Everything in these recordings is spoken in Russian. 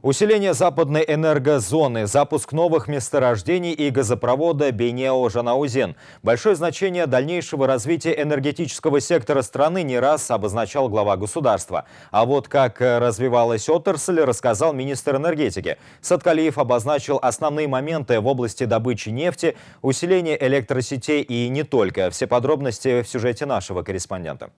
Усиление западной энергозоны, запуск новых месторождений и газопровода Бенео-Жанаузен. Большое значение дальнейшего развития энергетического сектора страны не раз обозначал глава государства. А вот как развивалась отрасль, рассказал министр энергетики. Садкалиев обозначил основные моменты в области добычи нефти, усиления электросетей и не только. Все подробности в сюжете нашего корреспондента.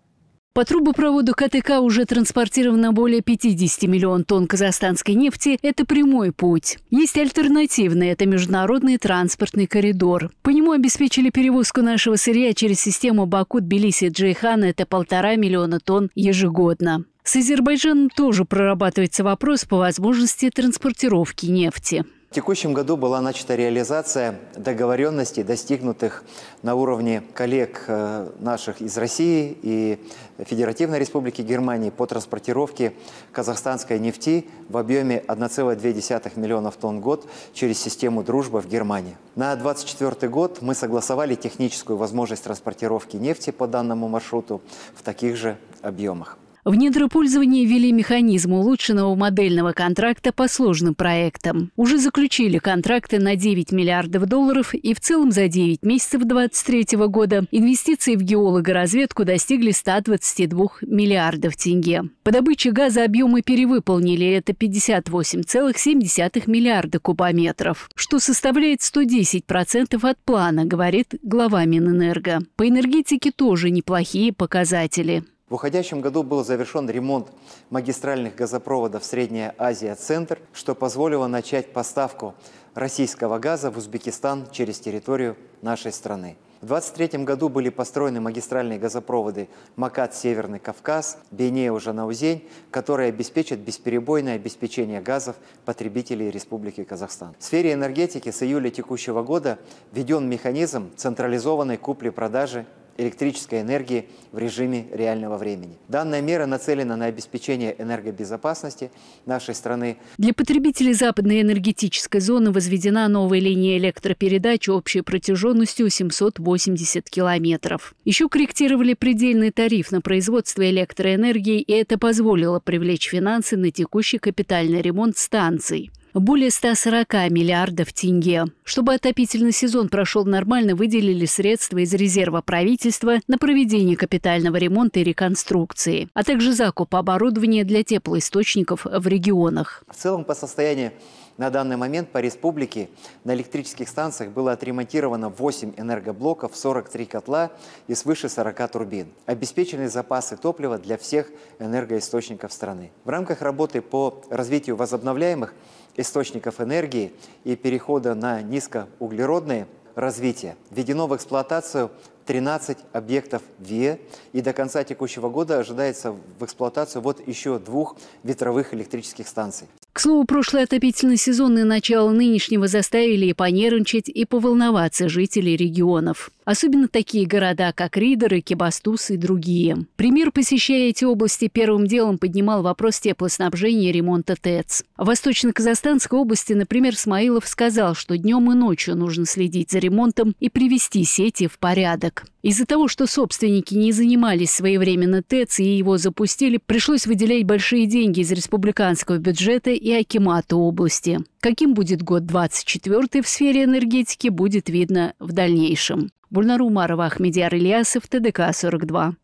По трубопроводу КТК уже транспортировано более 50 миллион тонн казахстанской нефти. Это прямой путь. Есть альтернативный – это международный транспортный коридор. По нему обеспечили перевозку нашего сырья через систему Баку-Тбилиси-Джейхан – это полтора миллиона тонн ежегодно. С Азербайджаном тоже прорабатывается вопрос по возможности транспортировки нефти. В текущем году была начата реализация договоренностей, достигнутых на уровне коллег э, наших из России и Федеративной Республики Германии по транспортировке казахстанской нефти в объеме 1,2 миллионов тонн в год через систему «Дружба» в Германии. На 2024 год мы согласовали техническую возможность транспортировки нефти по данному маршруту в таких же объемах. В недропользование ввели механизм улучшенного модельного контракта по сложным проектам. Уже заключили контракты на 9 миллиардов долларов и в целом за 9 месяцев 2023 года инвестиции в геологоразведку достигли 122 миллиардов тенге. По добыче газа объемы перевыполнили это 58,7 миллиарда кубометров, что составляет 110% от плана, говорит глава Минэнерго. По энергетике тоже неплохие показатели. В уходящем году был завершен ремонт магистральных газопроводов Средняя Азия-Центр, что позволило начать поставку российского газа в Узбекистан через территорию нашей страны. В 2023 году были построены магистральные газопроводы Макат Северный Кавказ, Бейнеу Жанаузень, которые обеспечат бесперебойное обеспечение газов потребителей Республики Казахстан. В сфере энергетики с июля текущего года введен механизм централизованной купли-продажи электрической энергии в режиме реального времени. Данная мера нацелена на обеспечение энергобезопасности нашей страны. Для потребителей западной энергетической зоны возведена новая линия электропередачи общей протяженностью 780 километров. Еще корректировали предельный тариф на производство электроэнергии, и это позволило привлечь финансы на текущий капитальный ремонт станций более 140 миллиардов тенге. Чтобы отопительный сезон прошел нормально, выделили средства из резерва правительства на проведение капитального ремонта и реконструкции, а также закуп оборудования для теплоисточников в регионах. В целом по состоянию на данный момент по республике на электрических станциях было отремонтировано 8 энергоблоков, 43 котла и свыше 40 турбин. Обеспечены запасы топлива для всех энергоисточников страны. В рамках работы по развитию возобновляемых источников энергии и перехода на низкоуглеродные развитие введено в эксплуатацию 13 объектов ВИЭ, и до конца текущего года ожидается в эксплуатацию вот еще двух ветровых электрических станций. К слову, прошлый отопительный сезон и начало нынешнего заставили и понервничать, и поволноваться жителей регионов. Особенно такие города, как Ридеры, Кебастус и другие. Пример, посещая эти области, первым делом поднимал вопрос теплоснабжения и ремонта ТЭЦ. В Восточно-Казахстанской области, например, Смаилов сказал, что днем и ночью нужно следить за ремонтом и привести сети в порядок. Из-за того, что собственники не занимались своевременно ТЭЦ и его запустили, пришлось выделять большие деньги из республиканского бюджета и и Акимата области. Каким будет год 24 в сфере энергетики, будет видно в дальнейшем. Гульнара Умарова, Ахмедиар Ильясов, ТДК-42.